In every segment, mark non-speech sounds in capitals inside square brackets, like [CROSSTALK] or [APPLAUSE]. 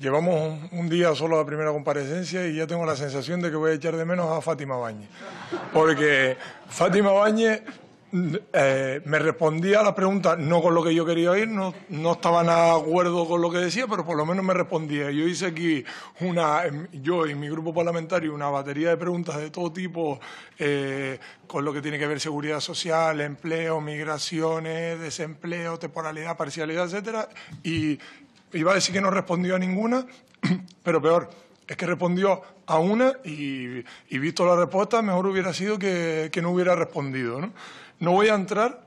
Llevamos un día solo la primera comparecencia y ya tengo la sensación de que voy a echar de menos a Fátima Bañe. Porque Fátima Bañez eh, me respondía a la pregunta no con lo que yo quería oír, no, no estaba nada de acuerdo con lo que decía, pero por lo menos me respondía. Yo hice aquí, una, yo y mi grupo parlamentario, una batería de preguntas de todo tipo eh, con lo que tiene que ver seguridad social, empleo, migraciones, desempleo, temporalidad, parcialidad, etcétera, y iba a decir que no respondió a ninguna, [CLEARS THROAT] pero peor, es que respondió a una y, visto la respuesta, mejor hubiera sido que, no hubiera respondido. ¿no? voy a entrar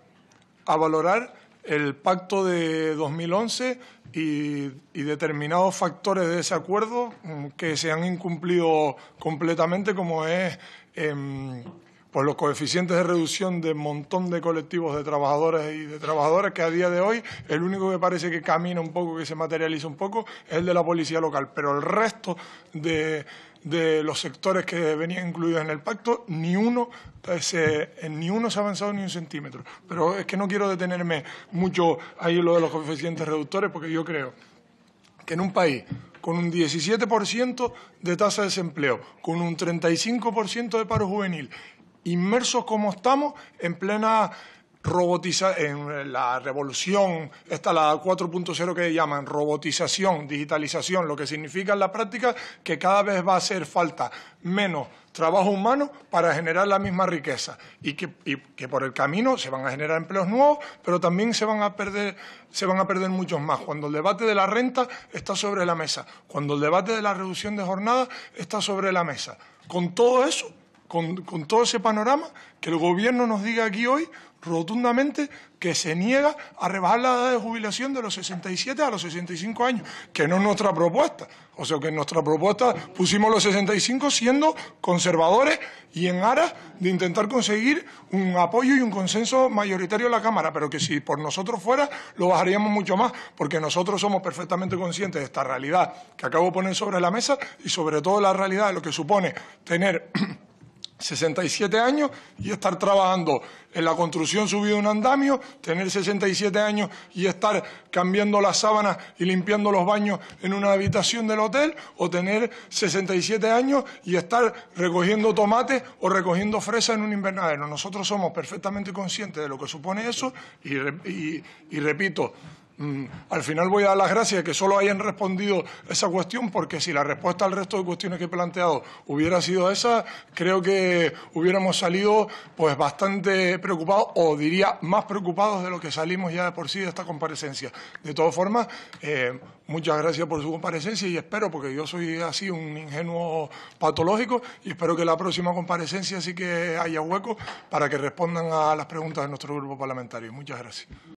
a valorar el pacto de 2011 y, determinados factores de ese acuerdo mm, que se han incumplido completamente, como es... Em, por los coeficientes de reducción de un montón de colectivos de trabajadores y de trabajadoras que a día de hoy el único que parece que camina un poco, que se materializa un poco, es el de la policía local. Pero el resto de, los sectores que venían incluidos en el pacto, ni uno, eh, se, eh, ni uno se ha avanzado ni un centímetro. Pero es que no quiero detenerme mucho ahí en lo de los coeficientes reductores, porque yo creo que en un país con un 17% de tasa de desempleo, con un 35% de paro juvenil inmersos como estamos en plena robotiza en la revolución, esta la 4.0 que llaman robotización, digitalización, lo que significa en la práctica que cada vez va a hacer falta menos trabajo humano para generar la misma riqueza y que, por el camino se van a generar empleos nuevos, pero también se van, a perder, se van a perder muchos más. Cuando el debate de la renta está sobre la mesa, cuando el debate de la reducción de jornadas está sobre la mesa. Con todo eso con, todo ese panorama, que el gobierno nos diga aquí hoy rotundamente que se niega a rebajar la edad de jubilación de los 67 a los 65 años, que no es nuestra propuesta. O sea que en nuestra propuesta pusimos los 65 siendo conservadores y en aras de intentar conseguir un apoyo y un consenso mayoritario en la Cámara, pero que si por nosotros fuera lo bajaríamos mucho más, porque nosotros somos perfectamente conscientes de esta realidad que acabo de poner sobre la mesa y sobre todo la realidad de lo que supone tener [CLEARS THROAT] 67 años y estar trabajando en la construcción subido un andamio, tener 67 años y estar cambiando las sábanas y limpiando los baños en una habitación del hotel, o tener 67 años y estar recogiendo tomates o recogiendo fresas en un invernadero. Nosotros somos perfectamente conscientes de lo que supone eso y repito, Mm, al final voy a dar las gracias que solo hayan respondido esa cuestión, porque si la respuesta al resto de cuestiones que he planteado hubiera sido esa, creo que hubiéramos salido pues bastante preocupados, o diría más preocupados de lo que salimos ya de por sí de esta comparecencia. De todas formas, eh, muchas gracias por su comparecencia y espero, porque yo soy así un ingenuo patológico, y espero que la próxima comparecencia sí que haya hueco para que respondan a las preguntas de nuestro grupo parlamentario. Muchas gracias.